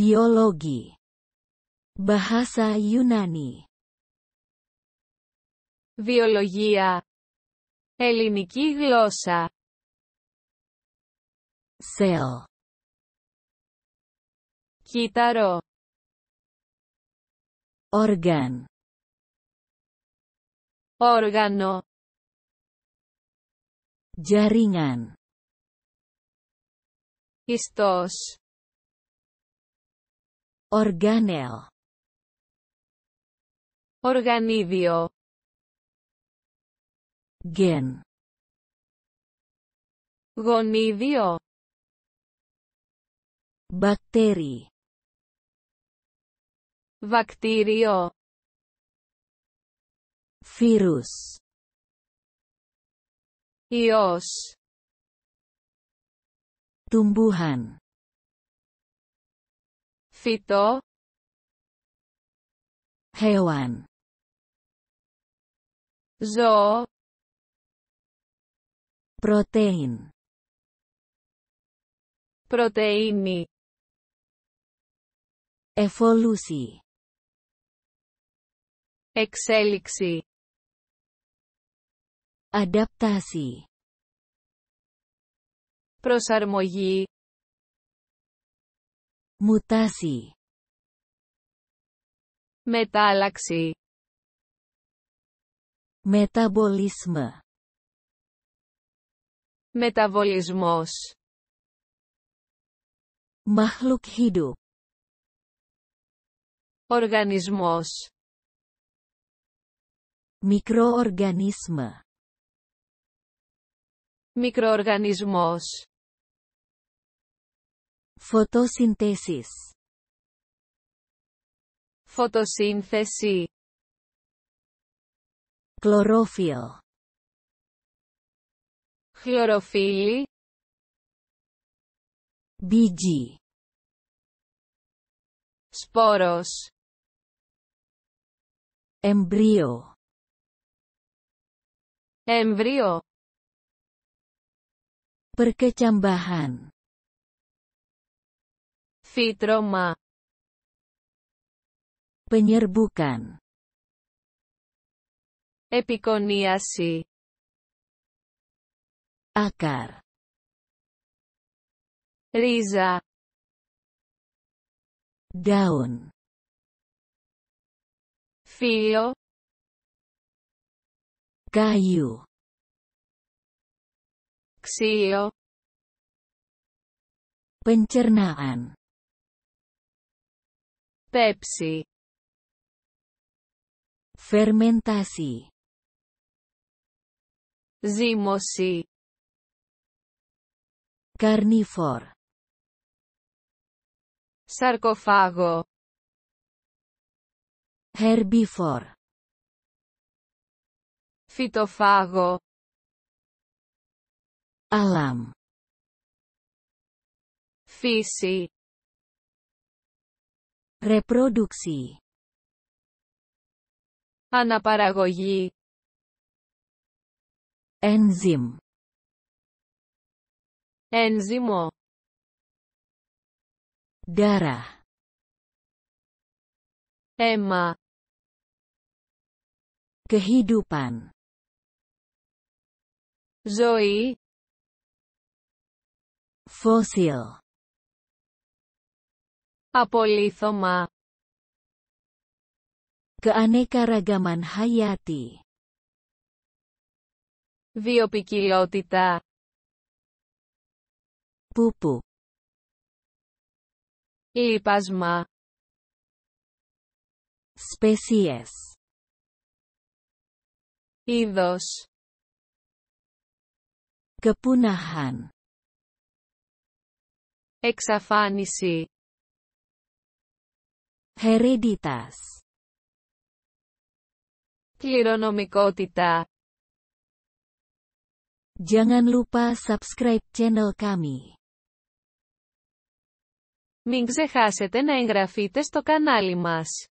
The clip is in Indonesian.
Biologi Bahasa Yunani Βιολογία Ελληνική γλώσσα Cell Κύτταρο Organ Όργανο Jaringan Ιστός Organel. Organidio. Gen. gonivio, Bakteri. bakterio, Virus. ios, Tumbuhan. φυτό Χεωάν. Ζώο Πρωτεΐν Πρωτεΐνη Εφολούση Εξέλιξη Ανταπτάση Προσαρμογή Μουτάση. Μετάλλαξη. Μεταβολισμό. Μεταβολισμός. Μαχλουκ Οργανισμός. Μικροοργανίσμα. Μικροοργανισμός. Fotosintesis Fotosíntesis. klorofil klorofil Biji Sporos. embrio embrio Perkecambahan Fitroma. Penyerbukan. epikoniasi, Akar. riza, Daun. Φύλλο. Kayu. xio, Pencernaan. Pepsi. Fermentasi. Zimosi. Carnifor. Sarcofago. Herbifor. Fitofago. Alam. Fisi. Reproduksi. Αναπαραγωγή. Enzim. Ένζυμο. Darah. Emma. Kehidupan. Zoe. Fosil. Απολύθωμα. Keanekaragaman hayati. Βιοπικιλότητα. Πούπου. Λίπασμα. Σπέσιες. Είδος. Kepunahan. Εξαφάνιση. Hereditas. Kironomikotita. Jangan lupa subscribe channel kami. Μην ξεχάσετε να εγγραφείτε στο κανάλι μας.